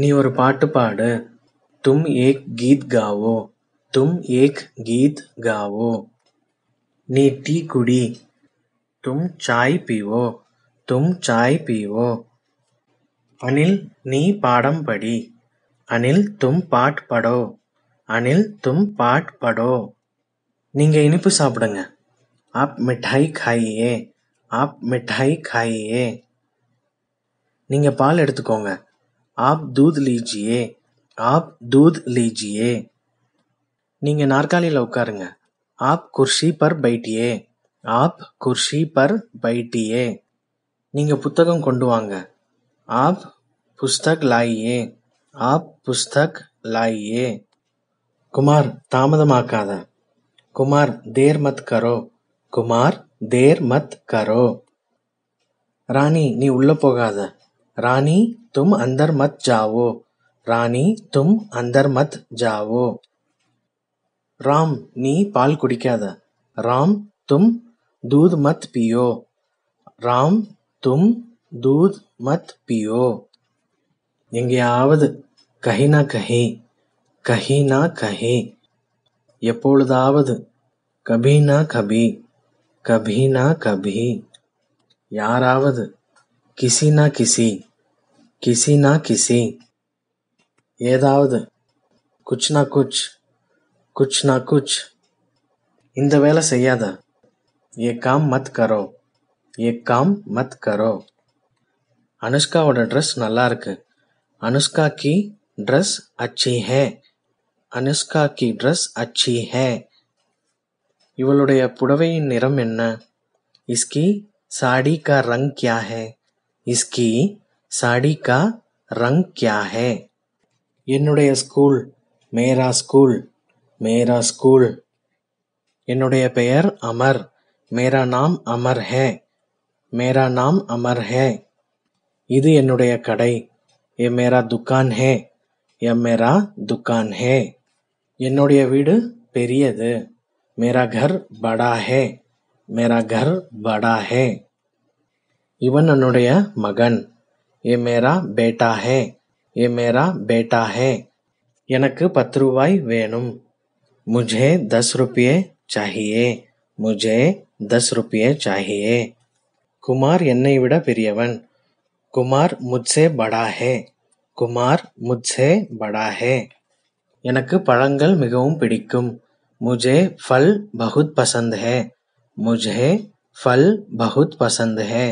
நீ ஒரு பாட்டு பாடு தும் ஏக் கீத் காவோ தும் ஏக் கீத் காவோ நீ டீ குடி தும் சாய் பீவோ தும் சாய் பீவோ அனில் நீ பாடம் படி அனில் தும் பாட் படோ அனில் தும் பாட் படோ நீங்க இனிப்பு சாப்பிடுங்க ஆப் மிட்டாய் காயே ஆப் மிட்டாய் காயே நீங்க பால் எடுத்துக்கோங்க आप दूध लीजिए आप दूध लीजिए நீங்க நாற்காலியில உட்காருங்க ஆப் குர்ஷி பர் பைட்டியே ஆப் குர்ஷி பர் பைட்டியே நீங்க புத்தகம் கொண்டு வாங்க ஆப் புஸ்தக் லாயியே ஆப் புஸ்தக் லாயியே குமார் தாமதமாக்காத குமார் தேர் மத் கரோ குமார் தேர் மத் கரோ ராணி நீ உள்ள போகாத रानी தும் அந்தர் மத் ஜாவோ ராணி தும் அந்தர் மத் ஜாவோ ராம் நீ பால் குடிக்காத ராம் தும் தூத் மத் பியோ ராம் தும் தூத் மத் பியோ எங்கேயாவது கஹினா கஹி கஹினா கஹி எப்பொழுதாவது கபீனா கபி கபீனா கபி யாராவது கிசினா கிசி किसी கிசி ஏதாவது குச் குச் குச் நா குச் இந்த வேலை செய்யாத ஏ காம் மத் கரோ ஏ காம் மத் கரோ அனுஷ்காவோட ட்ரெஸ் நல்லா இருக்கு அனுஷ்கா கி ட்ரெஸ் அச்சி ஹே அனுஷ்கா கி ட்ரெஸ் அச்சி ஹே இவளுடைய புடவையின் நிறம் என்ன இஸ்கி சாடி கா ரங் கியா ஹே இஸ்கி साड़ी का रंग क्या है என்னுடைய ஸ்கூல் மேரா ஸ்கூல் மேரா ஸ்கூல் என்னுடைய பெயர் அமர் மேரா நாம் அமர் ஹே மேரா நாம் அமர் ஹே இது என்னுடைய கடை ஏ மேரா துக்கான் ஹே எம் மேரா துக்கான் ஹே என்னுடைய வீடு பெரியது மேரா கர் படா ஹே மேரா கர் படா ஹே இவன் என்னுடைய மகன் ये मेरा बेटा है ये मेरा बेटा है எனக்கு பத்து ரூபாய் வேணும் मुझे दस रुपये चाहिए मुझे दस रुपये चाहिए कुमार என்னை விட பெரியவன் कुमार मुझसे बड़ा है कुमार मुझसे बड़ा है எனக்கு பழங்கள் மிகவும் பிடிக்கும் मुझे फल बहुत पसंद है मुझे फल बहुत पसंद है